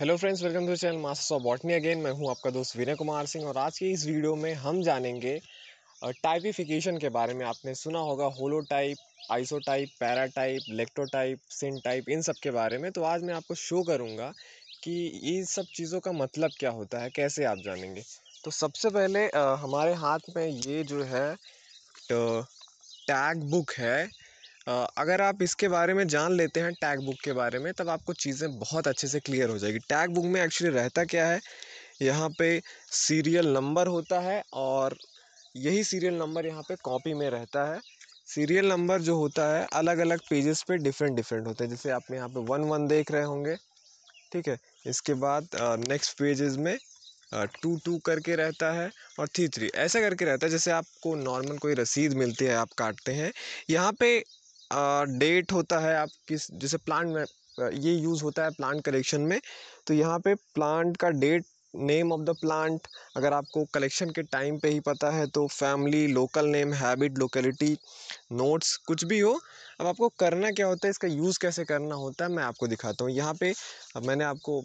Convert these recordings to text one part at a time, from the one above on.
hello friends welcome to channel masters of botany again मैं हूं आपका दोस्त विनय कुमार सिंह और आज के इस वीडियो में हम जानेंगे टाइपिफिकेशन के बारे में आपने सुना होगा holotype isotype paratype lectotype syntype इन सब के बारे में तो आज मैं आपको शो करूँगा कि ये सब चीज़ों का मतलब क्या होता है कैसे आप जानेंगे तो सबसे पहले आ, हमारे हाथ में ये जो है टैग बुक है अगर आप इसके बारे में जान लेते हैं टैग बुक के बारे में तब आपको चीज़ें बहुत अच्छे से क्लियर हो जाएगी टैग बुक में एक्चुअली रहता क्या है यहाँ पे सीरियल नंबर होता है और यही सीरियल नंबर यहाँ पे कॉपी में रहता है सीरियल नंबर जो होता है अलग अलग पेजेस पे डिफरेंट डिफरेंट होते हैं जैसे आप यहाँ पे वन वन देख रहे होंगे ठीक है इसके बाद नेक्स्ट पेजेस में टू टू करके रहता है और थ्री थ्री ऐसा करके रहता है जैसे आपको नॉर्मल कोई रसीद मिलती है आप काटते हैं यहाँ पे डेट होता है आप किस जैसे प्लांट में ये यूज़ होता है प्लांट कलेक्शन में तो यहाँ पे प्लांट का date name of the plant अगर आपको कलेक्शन के टाइम पे ही पता है तो family local name habit locality notes कुछ भी हो अब आपको करना क्या होता है इसका यूज़ कैसे करना होता है मैं आपको दिखाता हूँ यहाँ पे अब मैंने आपको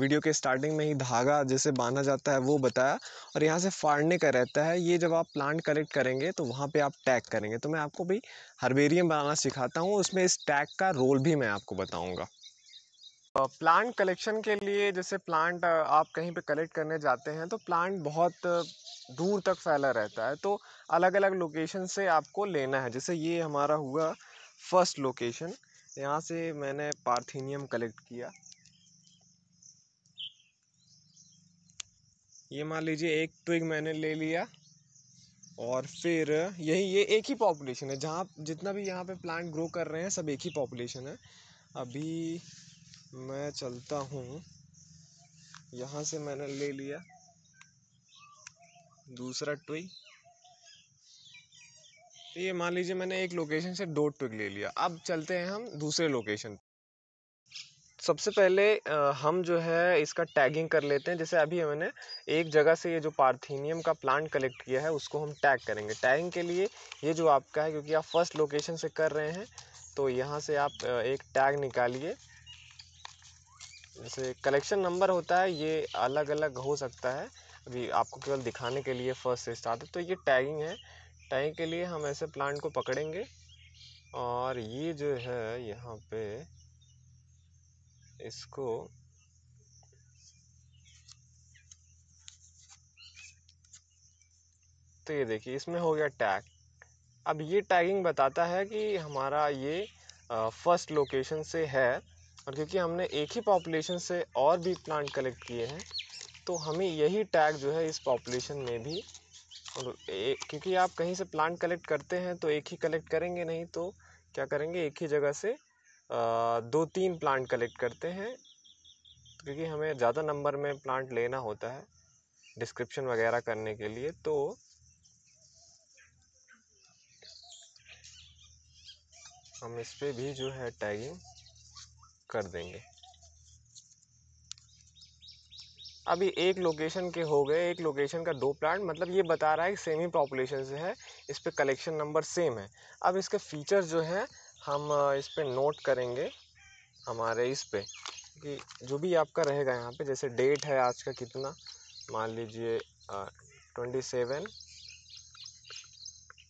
वीडियो के स्टार्टिंग में ही धागा जैसे बांधा जाता है वो बताया और यहाँ से फाड़ने का रहता है ये जब आप प्लांट कलेक्ट करेंगे तो वहाँ पर आप टैग करेंगे तो मैं आपको भी हर्बेरियम बनाना सिखाता हूँ उसमें इस टैग का रोल भी मैं आपको बताऊँगा प्लांट कलेक्शन के लिए जैसे प्लांट आप कहीं पे कलेक्ट करने जाते हैं तो प्लांट बहुत दूर तक फैला रहता है तो अलग अलग लोकेशन से आपको लेना है जैसे ये हमारा हुआ फर्स्ट लोकेशन यहाँ से मैंने पार्थिनियम कलेक्ट किया ये मान लीजिए एक ट्विग मैंने ले लिया और फिर यही ये एक ही पॉपुलेशन है जहाँ जितना भी यहाँ पे प्लांट ग्रो कर रहे हैं सब एक ही पॉपुलेशन है अभी मैं चलता हूँ यहाँ से मैंने ले लिया दूसरा ट्विक तो ये मान लीजिए मैंने एक लोकेशन से दो ट्विक ले लिया अब चलते हैं हम दूसरे लोकेशन सबसे पहले हम जो है इसका टैगिंग कर लेते हैं जैसे अभी हमने एक जगह से ये जो पार्थिनियम का प्लांट कलेक्ट किया है उसको हम टैग करेंगे टैगिंग के लिए ये जो आपका है क्योंकि आप फर्स्ट लोकेशन से कर रहे हैं तो यहाँ से आप एक टैग निकालिए जैसे कलेक्शन नंबर होता है ये अलग अलग हो सकता है अभी आपको केवल दिखाने के लिए फर्स्ट से स्टार्ट है तो ये टैगिंग है टैगिंग के लिए हम ऐसे प्लांट को पकड़ेंगे और ये जो है यहाँ पे इसको तो ये देखिए इसमें हो गया टैग अब ये टैगिंग बताता है कि हमारा ये फर्स्ट लोकेशन से है और क्योंकि हमने एक ही पॉपुलेशन से और भी प्लांट कलेक्ट किए हैं तो हमें यही टैग जो है इस पॉपुलेशन में भी और क्योंकि आप कहीं से प्लांट कलेक्ट करते हैं तो एक ही कलेक्ट करेंगे नहीं तो क्या करेंगे एक ही जगह से आ, दो तीन प्लांट कलेक्ट करते हैं तो क्योंकि हमें ज़्यादा नंबर में प्लांट लेना होता है डिस्क्रिप्शन वगैरह करने के लिए तो हम इस पर भी जो है टैगिंग कर देंगे अभी एक लोकेशन के हो गए एक लोकेशन का दो प्लांट मतलब ये बता रहा है कि सेम ही पॉपुलेशन से है इस पर कलेक्शन नंबर सेम है अब इसके फीचर्स जो हैं हम इस पर नोट करेंगे हमारे इस पर कि जो भी आपका रहेगा यहाँ पे जैसे डेट है आज का कितना मान लीजिए ट्वेंटी सेवन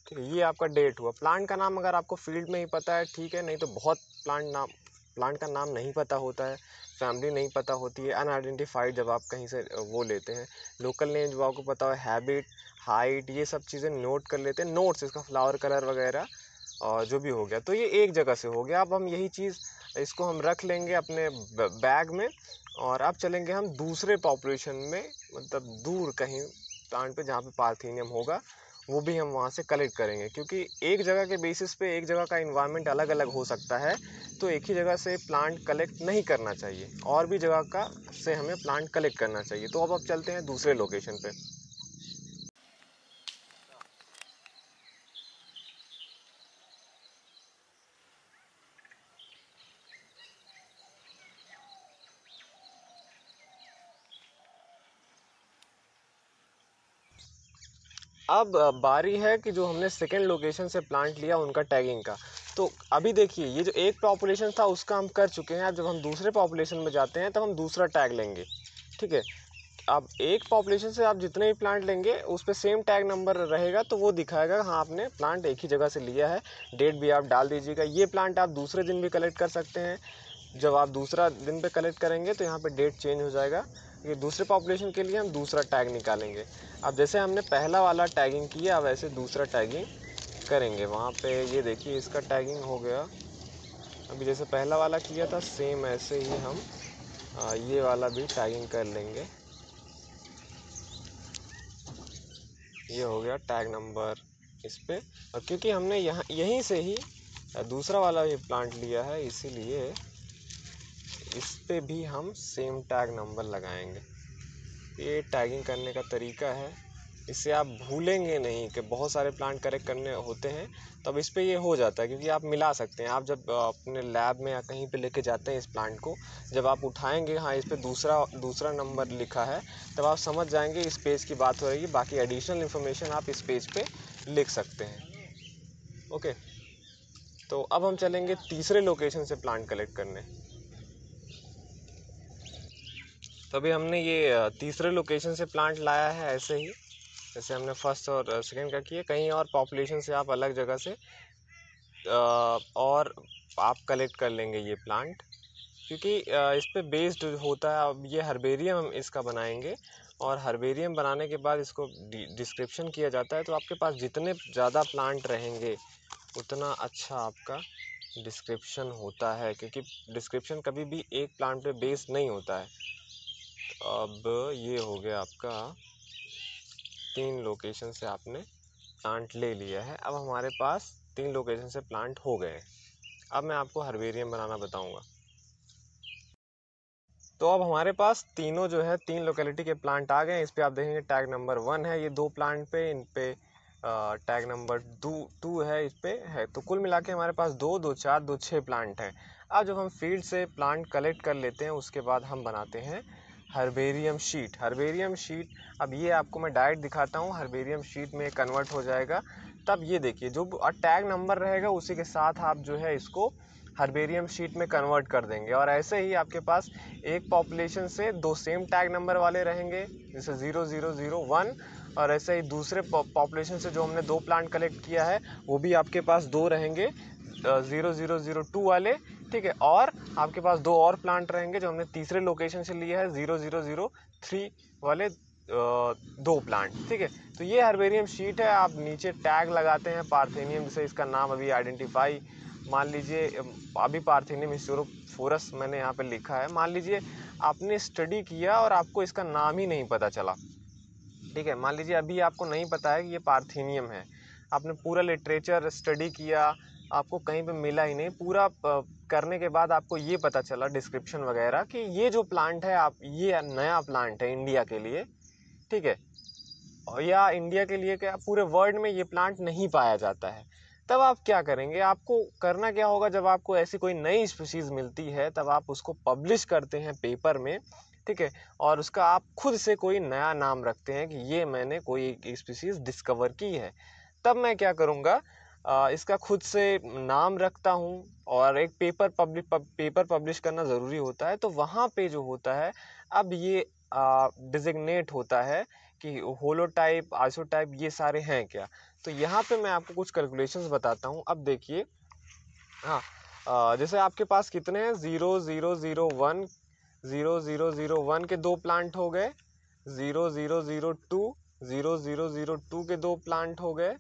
ठीक है ये आपका डेट हुआ प्लांट का नाम अगर आपको फील्ड में ही पता है ठीक है नहीं तो बहुत प्लांट नाम प्लांट का नाम नहीं पता होता है फैमिली नहीं पता होती है अनआइडेंटिफाइड जब आप कहीं से वो लेते हैं लोकल नेम जब आपको पता हो हैबिट हाइट ये सब चीज़ें नोट कर लेते हैं नोट्स इसका फ्लावर कलर वगैरह और जो भी हो गया तो ये एक जगह से हो गया अब हम यही चीज़ इसको हम रख लेंगे अपने बैग में और अब चलेंगे हम दूसरे पॉपुलेशन में मतलब दूर कहीं प्लांट पे जहाँ पे पार्थीनियम होगा वो भी हम वहाँ से कलेक्ट करेंगे क्योंकि एक जगह के बेसिस पे एक जगह का इन्वायरमेंट अलग अलग हो सकता है तो एक ही जगह से प्लांट कलेक्ट नहीं करना चाहिए और भी जगह का से हमें प्लांट कलेक्ट करना चाहिए तो अब अब चलते हैं दूसरे लोकेशन पे अब बारी है कि जो हमने सेकेंड लोकेशन से प्लांट लिया उनका टैगिंग का तो अभी देखिए ये जो एक पॉपुलेशन था उसका हम कर चुके हैं अब जब हम दूसरे पॉपुलेशन में जाते हैं तब तो हम दूसरा टैग लेंगे ठीक है अब एक पॉपुलेशन से आप जितने भी प्लांट लेंगे उस पर सेम टैग नंबर रहेगा तो वो दिखाएगा हाँ आपने प्लांट एक ही जगह से लिया है डेट भी आप डाल दीजिएगा ये प्लांट आप दूसरे दिन भी कलेक्ट कर सकते हैं जब आप दूसरा दिन पे कलेक्ट करेंगे तो यहाँ पे डेट चेंज हो जाएगा ये दूसरे पॉपुलेशन के लिए हम दूसरा टैग निकालेंगे अब जैसे हमने पहला वाला टैगिंग किया वैसे दूसरा टैगिंग करेंगे वहाँ पे ये देखिए इसका टैगिंग हो गया अभी जैसे पहला वाला किया था सेम ऐसे ही हम ये वाला भी टैगिंग कर लेंगे ये हो गया टैग नंबर इस पर और क्योंकि हमने यहाँ यहीं से ही दूसरा वाला ये प्लांट लिया है इसीलिए इस पर भी हम सेम टैग नंबर लगाएंगे ये टैगिंग करने का तरीका है इससे आप भूलेंगे नहीं कि बहुत सारे प्लांट करेक्ट करने होते हैं तब इस पर ये हो जाता है क्योंकि आप मिला सकते हैं आप जब अपने लैब में या कहीं पे लेके जाते हैं इस प्लांट को जब आप उठाएंगे हाँ इस पर दूसरा दूसरा नंबर लिखा है तब आप समझ जाएंगे इस पेज की बात हो रही है बाकी एडिशनल इन्फॉर्मेशन आप इस पेज पर पे लिख सकते हैं ओके तो अब हम चलेंगे तीसरे लोकेशन से प्लांट कलेक्ट करने तो अभी हमने ये तीसरे लोकेशन से प्लांट लाया है ऐसे ही जैसे हमने फर्स्ट और सेकेंड का किया कहीं और पॉपुलेशन से आप अलग जगह से और आप कलेक्ट कर लेंगे ये प्लांट क्योंकि इस पर बेस्ड होता है अब ये हर्बेरियम हम इसका बनाएंगे और हर्बेरियम बनाने के बाद इसको डिस्क्रिप्शन किया जाता है तो आपके पास जितने ज़्यादा प्लांट रहेंगे उतना अच्छा आपका डिस्क्रिप्शन होता है क्योंकि डिस्क्रिप्शन कभी भी एक प्लांट पे बेस्ड नहीं होता है अब ये हो गया आपका तीन लोकेशन से आपने प्लांट ले लिया है अब हमारे पास तीन लोकेशन से प्लांट हो गए हैं अब मैं आपको हर्बेरियम बनाना बताऊंगा तो अब हमारे पास तीनों जो है तीन लोकेलिटी के प्लांट आ गए हैं इस पर आप देखेंगे टैग नंबर वन है ये दो प्लांट पे इन पे टैग नंबर टू टू है इस पर है तो कुल मिला के हमारे पास दो दो चार दो छः प्लांट हैं अब जब हम फील्ड से प्लांट कलेक्ट कर लेते हैं उसके बाद हम बनाते हैं हर्बेरियम शीट हर्बेरियम शीट अब ये आपको मैं डाइट दिखाता हूँ हर्बेरियम शीट में कन्वर्ट हो जाएगा तब ये देखिए जो टैग नंबर रहेगा उसी के साथ आप जो है इसको हर्बेरियम शीट में कन्वर्ट कर देंगे और ऐसे ही आपके पास एक पॉपुलेशन से दो सेम टैग नंबर वाले रहेंगे जैसे ज़ीरो ज़ीरो ज़ीरो वन और ऐसे ही दूसरे पॉपुलेशन से जो हमने दो प्लांट कलेक्ट किया है वो भी आपके पास दो रहेंगे ज़ीरो ज़ीरो ज़ीरो टू वाले ठीक है और आपके पास दो और प्लांट रहेंगे जो हमने तीसरे लोकेशन से लिया है ज़ीरो ज़ीरो ज़ीरो थ्री वाले दो प्लांट ठीक है तो ये हर्बेरियम शीट है आप नीचे टैग लगाते हैं पार्थेनियम जैसे इसका नाम अभी आइडेंटिफाई मान लीजिए अभी पार्थेनियम फोरस मैंने यहाँ पे लिखा है मान लीजिए आपने स्टडी किया और आपको इसका नाम ही नहीं पता चला ठीक है मान लीजिए अभी आपको नहीं पता है कि ये पार्थेनियम है आपने पूरा लिटरेचर स्टडी किया आपको कहीं पे मिला ही नहीं पूरा करने के बाद आपको ये पता चला डिस्क्रिप्शन वगैरह कि ये जो प्लांट है आप ये नया प्लांट है इंडिया के लिए ठीक है या इंडिया के लिए क्या पूरे वर्ल्ड में ये प्लांट नहीं पाया जाता है तब आप क्या करेंगे आपको करना क्या होगा जब आपको ऐसी कोई नई स्पीशीज़ मिलती है तब आप उसको पब्लिश करते हैं पेपर में ठीक है और उसका आप खुद से कोई नया नाम रखते हैं कि ये मैंने कोई एक डिस्कवर की है तब मैं क्या करूँगा इसका खुद से नाम रखता हूँ और एक पेपर पब्लिक पेपर पब्लिश करना ज़रूरी होता है तो वहाँ पे जो होता है अब ये डिज़िग्नेट होता है कि होलो टाइप आसो टाइप ये सारे हैं क्या तो यहाँ पे मैं आपको कुछ कैलकुलेशंस बताता हूँ अब देखिए हाँ जैसे आपके पास कितने हैं zero zero zero one zero zero zero one के दो प्लांट हो गए zero zero zero two zero zero zero two के दो प्लांट हो गए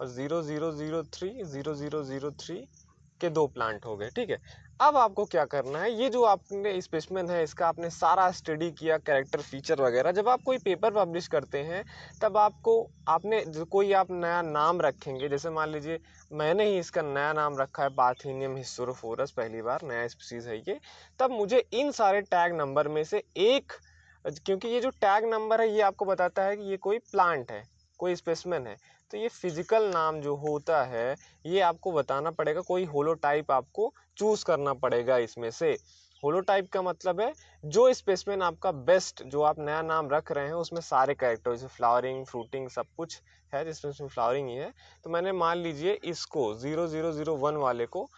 और zero zero zero three zero zero zero three के दो प्लांट हो गए ठीक है अब आपको क्या करना है ये जो आपने स्पेसमैन है इसका आपने सारा स्टडी किया कैरेक्टर फीचर वगैरह जब आप कोई पेपर पब्लिश करते हैं तब आपको आपने कोई आप नया नाम रखेंगे जैसे मान लीजिए मैंने ही इसका नया नाम रखा है बाथिनियम हिस्सोरोफोरस पहली बार नया स्पीसीज़ है ये तब मुझे इन सारे टैग नंबर में से एक क्योंकि ये जो टैग नंबर है ये आपको बताता है कि ये कोई प्लांट है कोई स्पेसमैन है तो ये फिज़िकल नाम जो होता है ये आपको बताना पड़ेगा कोई होलोटाइप आपको चूज़ करना पड़ेगा इसमें से होलोटाइप का मतलब है जो स्पेसमैन आपका बेस्ट जो आप नया नाम रख रहे हैं उसमें सारे कैरेक्टर जैसे फ्लावरिंग फ्रूटिंग सब कुछ है जिसमें उसमें फ्लावरिंग ही है तो मैंने मान लीजिए इसको ज़ीरो ज़ीरो ज़ीरो वन वाले को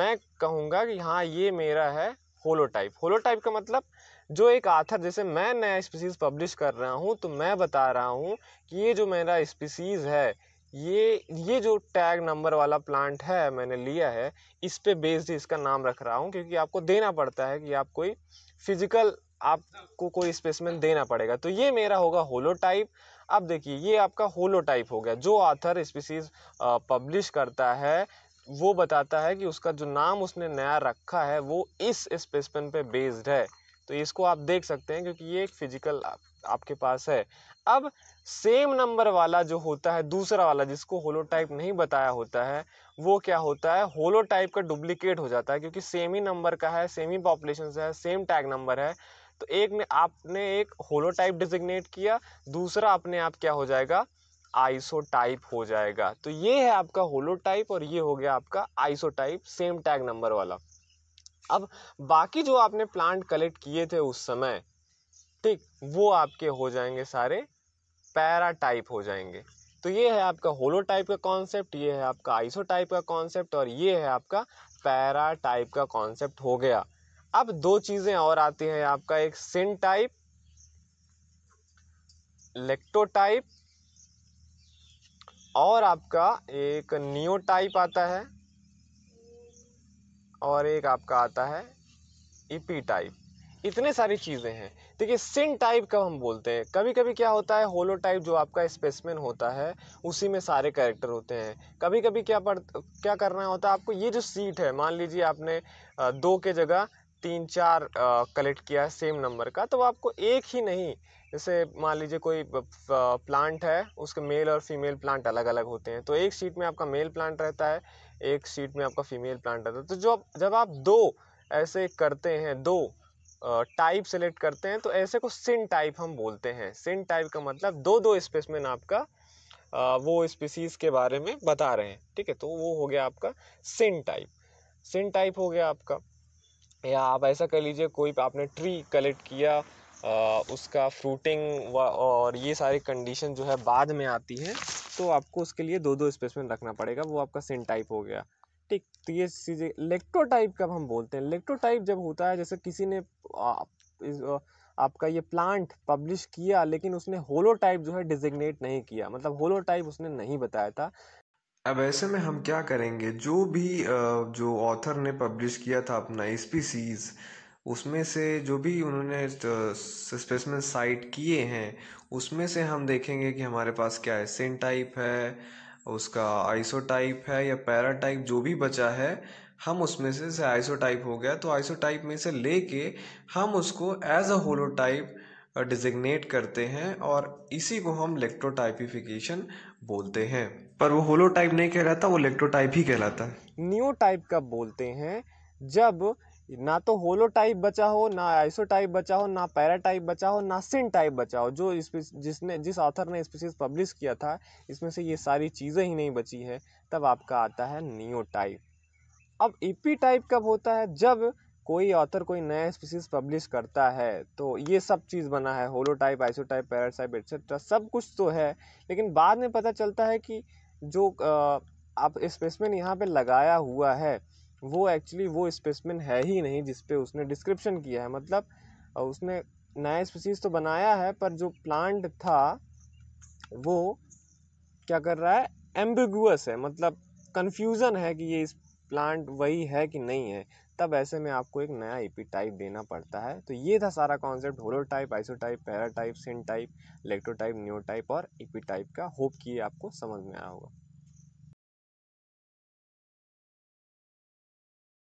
मैं कहूँगा कि हाँ ये मेरा है होलोटाइप होलोटाइप का मतलब जो एक आथर जैसे मैं नया स्पीसीज़ पब्लिश कर रहा हूँ तो मैं बता रहा हूँ कि ये जो मेरा स्पीसीज़ है ये ये जो टैग नंबर वाला प्लांट है मैंने लिया है इस पे बेस्ड इसका नाम रख रहा हूँ क्योंकि आपको देना पड़ता है कि आप कोई फिजिकल आपको कोई स्पेसमेंट देना पड़ेगा तो ये मेरा होगा होलो टाइप अब देखिए ये आपका होलो टाइप हो गया जो आथर स्पीसीज पब्लिश करता है वो बताता है कि उसका जो नाम उसने नया रखा है वो इस स्पेसमेंट पे बेस्ड है तो इसको आप देख सकते हैं क्योंकि ये एक फिजिकल आप, आपके पास है अब सेम नंबर वाला जो होता है दूसरा वाला जिसको होलोटाइप नहीं बताया होता है वो क्या होता है होलोटाइप का डुप्लीकेट हो जाता है क्योंकि सेम ही नंबर का है सेम ही पॉपुलेशन है सेम टैग नंबर है तो एक ने आपने एक होलोटाइप डिजिग्नेट किया दूसरा अपने आप क्या हो जाएगा आइसोटाइप हो जाएगा तो ये है आपका होलोटाइप और ये हो गया आपका आइसोटाइप सेम टैग नंबर वाला अब बाकी जो आपने प्लांट कलेक्ट किए थे उस समय ठीक वो आपके हो जाएंगे सारे पैरा टाइप हो जाएंगे तो ये है आपका होलो टाइप का कॉन्सेप्ट ये है आपका आइसो टाइप का कॉन्सेप्ट और ये है आपका पैरा टाइप का कॉन्सेप्ट हो गया अब दो चीज़ें और आती हैं आपका एक सिन टाइप लेक्टोटाइप और आपका एक नियो टाइप आता है और एक आपका आता है ई पी टाइप इतने सारी चीज़ें हैं देखिए सिन टाइप का हम बोलते हैं कभी कभी क्या होता है होलो टाइप जो आपका स्पेसमैन होता है उसी में सारे कैरेक्टर होते हैं कभी कभी क्या पड़ क्या करना होता है आपको ये जो सीट है मान लीजिए आपने दो के जगह तीन चार कलेक्ट किया है सेम नंबर का तो आपको एक ही नहीं जैसे मान लीजिए कोई प्लांट है उसके मेल और फीमेल प्लांट अलग अलग होते हैं तो एक सीट में आपका मेल प्लांट रहता है एक सीट में आपका फीमेल प्लांट रहता है तो जो जब आप दो ऐसे करते हैं दो टाइप सेलेक्ट करते हैं तो ऐसे को सिन टाइप हम बोलते हैं सिन टाइप का मतलब दो दो स्पेसमैन आपका वो स्पीसीज़ के बारे में बता रहे हैं ठीक है तो वो हो गया आपका सिन टाइप सिन टाइप हो गया आपका या आप ऐसा कर लीजिए कोई आपने ट्री कलेक्ट किया उसका फ्रूटिंग और ये सारी कंडीशन जो है बाद में आती है तो आपको उसके लिए दो दो स्पेसमेंट रखना पड़ेगा वो आपका सिन टाइप हो गया ठीक तो ये चीज़ें लेक्टो टाइप का हम बोलते हैं लेक्टो टाइप जब होता है जैसे किसी ने आप, इस, आपका ये प्लांट पब्लिश किया लेकिन उसने होलो टाइप जो है डिजिग्नेट नहीं किया मतलब होलो टाइप उसने नहीं बताया था अब ऐसे में हम क्या करेंगे जो भी जो ऑथर ने पब्लिश किया था अपना स्पीसीज़ उसमें से जो भी उन्होंने स्पेसिमेन साइट किए हैं उसमें से हम देखेंगे कि हमारे पास क्या है सेंट टाइप है उसका आइसो टाइप है या पैरा टाइप जो भी बचा है हम उसमें से जैसे आइसो टाइप हो गया तो आइसो टाइप में से लेके हम उसको as a holotype designate करते हैं और इसी को हम इलेक्ट्रोटाइपिफिकेशन बोलते हैं पर वो होलो टाइप नहीं कहलाता वो इलेक्ट्रोटाइप ही कहलाता है न्यू टाइप कब बोलते हैं जब ना तो होलो टाइप बचा हो ना आइसो टाइप बचा हो ना पैरा टाइप बचा हो ना सिन टाइप बचा हो जो जिसने जिस ऑथर ने स्पीसीज पब्लिश किया था इसमें से ये सारी चीज़ें ही नहीं बची है तब आपका आता है नियो टाइप अब ईपी e टाइप कब होता है जब कोई ऑथर कोई नया स्पीसीज पब्लिश करता है तो ये सब चीज़ बना है holotype isotype paratype et cetera सब कुछ तो है लेकिन बाद में पता चलता है कि जो आप स्पेसमैन यहाँ पे लगाया हुआ है वो एक्चुअली वो स्पेसमैन है ही नहीं जिस पे उसने डिस्क्रिप्शन किया है मतलब उसने नया स्पीसीज तो बनाया है पर जो प्लांट था वो क्या कर रहा है एम्बिगुअस है मतलब कन्फ्यूज़न है कि ये इस प्लांट वही है कि नहीं है तब ऐसे में आपको एक नया एपी टाइप देना पड़ता है तो ये था सारा concept holotype isotype paratype syntype electrotype new type और एपी टाइप का होप कि ये आपको समझ में आया होगा